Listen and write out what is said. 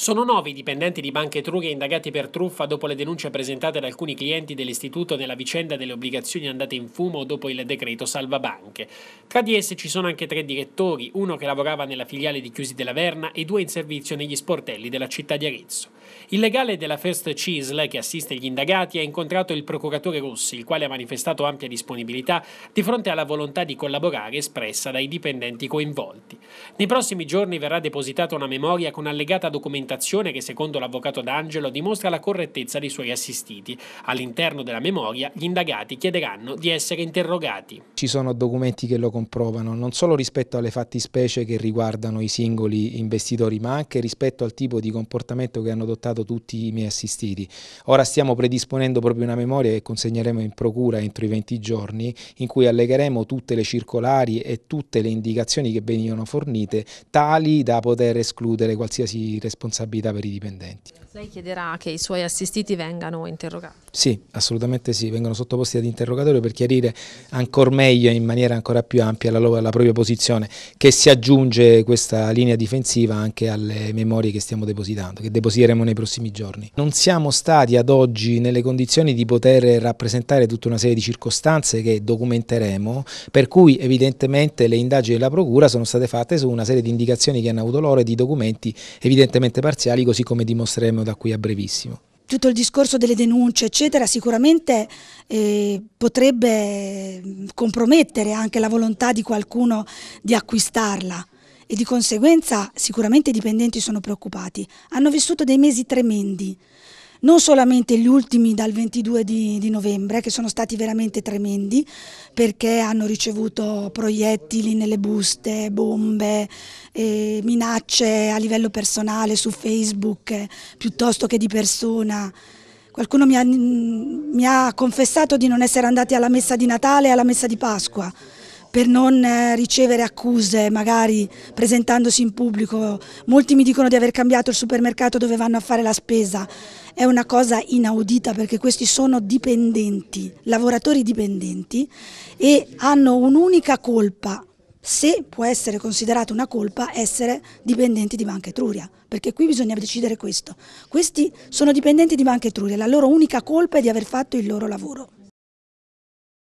Sono nove i dipendenti di Banca Etruria indagati per truffa dopo le denunce presentate da alcuni clienti dell'istituto nella vicenda delle obbligazioni andate in fumo dopo il decreto salva banche. Tra di esse ci sono anche tre direttori, uno che lavorava nella filiale di Chiusi della Verna e due in servizio negli sportelli della città di Arezzo. Il legale della First CISL, che assiste gli indagati, ha incontrato il procuratore Rossi, il quale ha manifestato ampia disponibilità di fronte alla volontà di collaborare espressa dai dipendenti coinvolti. Nei prossimi giorni verrà depositata una memoria con allegata documentazione che, secondo l'avvocato D'Angelo, dimostra la correttezza dei suoi assistiti. All'interno della memoria, gli indagati chiederanno di essere interrogati. Ci sono documenti che lo comprovano, non solo rispetto alle fattispecie che riguardano i singoli investitori, ma anche rispetto al tipo di comportamento che hanno adottato adottato tutti i miei assistiti. Ora stiamo predisponendo proprio una memoria che consegneremo in procura entro i 20 giorni in cui allegheremo tutte le circolari e tutte le indicazioni che venivano fornite tali da poter escludere qualsiasi responsabilità per i dipendenti. Lei chiederà che i suoi assistiti vengano interrogati? Sì, assolutamente sì, vengono sottoposti ad interrogatorio per chiarire ancora meglio, e in maniera ancora più ampia, la, la propria posizione, che si aggiunge questa linea difensiva anche alle memorie che stiamo depositando, che depositeremo nei prossimi giorni. Non siamo stati ad oggi nelle condizioni di poter rappresentare tutta una serie di circostanze che documenteremo, per cui evidentemente le indagini della Procura sono state fatte su una serie di indicazioni che hanno avuto loro e di documenti evidentemente parziali, così come dimostreremo faranno da qui a brevissimo tutto il discorso delle denunce eccetera sicuramente eh, potrebbe mm, compromettere anche la volontà di qualcuno di acquistarla e di conseguenza sicuramente i dipendenti sono preoccupati. Hanno vissuto dei mesi tremendi, non solamente gli ultimi dal 22 di, di novembre, eh, che sono stati veramente tremendi, perché hanno ricevuto proiettili nelle buste, bombe, eh, minacce a livello personale su Facebook, eh, piuttosto che di persona. Qualcuno mi ha, mm, mi ha confessato di non essere andati alla messa di Natale e alla messa di Pasqua per non eh, ricevere accuse magari presentandosi in pubblico. Molti mi dicono di aver cambiato il supermercato dove vanno a fare la spesa. È una cosa inaudita perché questi sono dipendenti, lavoratori dipendenti e hanno un'unica colpa, se può essere considerata una colpa essere dipendenti di Banca Etruria, perché qui bisogna decidere questo. Questi sono dipendenti di Banca Etruria, la loro unica colpa è di aver fatto il loro lavoro.